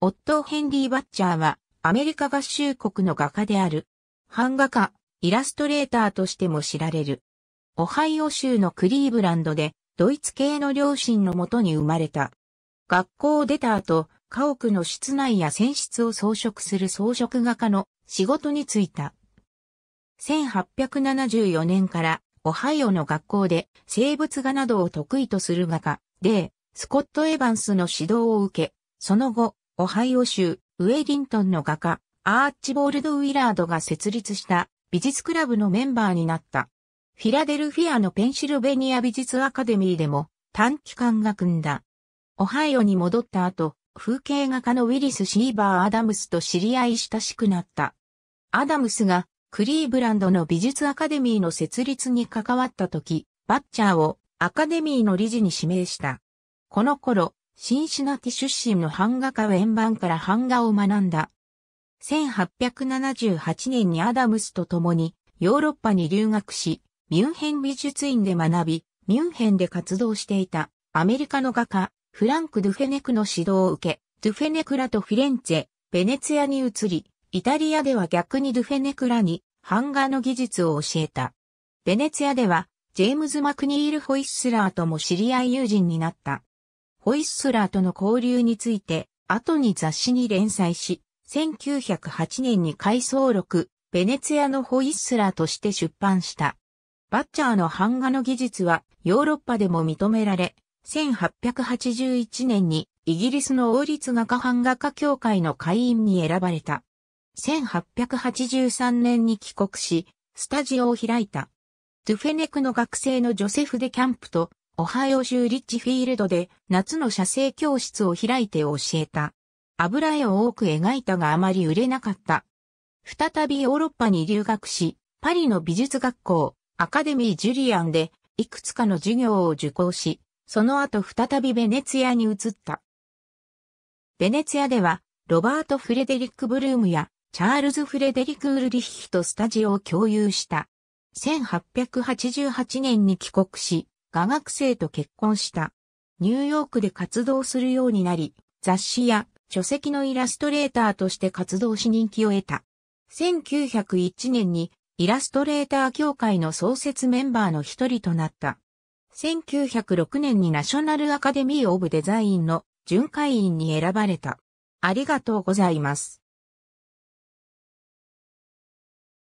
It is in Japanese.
オットヘンリー・バッチャーは、アメリカ合衆国の画家である。版画家、イラストレーターとしても知られる。オハイオ州のクリーブランドで、ドイツ系の両親のもとに生まれた。学校を出た後、家屋の室内や船室を装飾する装飾画家の仕事に就いた。1874年から、オハイオの学校で生物画などを得意とする画家、デー・スコット・エヴァンスの指導を受け、その後、オハイオ州、ウェイリントンの画家、アーチボールド・ウィラードが設立した美術クラブのメンバーになった。フィラデルフィアのペンシルベニア美術アカデミーでも短期間が組んだ。オハイオに戻った後、風景画家のウィリス・シーバー・アダムスと知り合い親しくなった。アダムスがクリーブランドの美術アカデミーの設立に関わった時、バッチャーをアカデミーの理事に指名した。この頃、シンシナティ出身の版画家ウェンバンから版画を学んだ。1878年にアダムスと共にヨーロッパに留学し、ミュンヘン美術院で学び、ミュンヘンで活動していたアメリカの画家、フランク・ドゥフェネクの指導を受け、ドゥフェネクラとフィレンツェ、ベネツィアに移り、イタリアでは逆にドゥフェネクラに版画の技術を教えた。ベネツィアでは、ジェームズ・マクニール・ホイッスラーとも知り合い友人になった。ホイッスラーとの交流について、後に雑誌に連載し、1908年に回想録、ベネツィアのホイッスラーとして出版した。バッチャーの版画の技術はヨーロッパでも認められ、1881年にイギリスの王立画家版画家協会の会員に選ばれた。1883年に帰国し、スタジオを開いた。ドゥフェネクの学生のジョセフ・デ・キャンプとオハイオ州リッチフィールドで夏の写生教室を開いて教えた。油絵を多く描いたがあまり売れなかった。再びヨーロッパに留学し、パリの美術学校、アカデミー・ジュリアンで、いくつかの授業を受講し、その後再びベネツィアに移った。ベネツィアでは、ロバート・フレデリック・ブルームや、チャールズ・フレデリック・ウルリッヒとスタジオを共有した。1888年に帰国し、画学生と結婚した。ニューヨークで活動するようになり、雑誌や書籍のイラストレーターとして活動し人気を得た。1901年にイラストレーター協会の創設メンバーの一人となった。1906年にナショナルアカデミー・オブ・デザインの巡回員に選ばれた。ありがとうございます。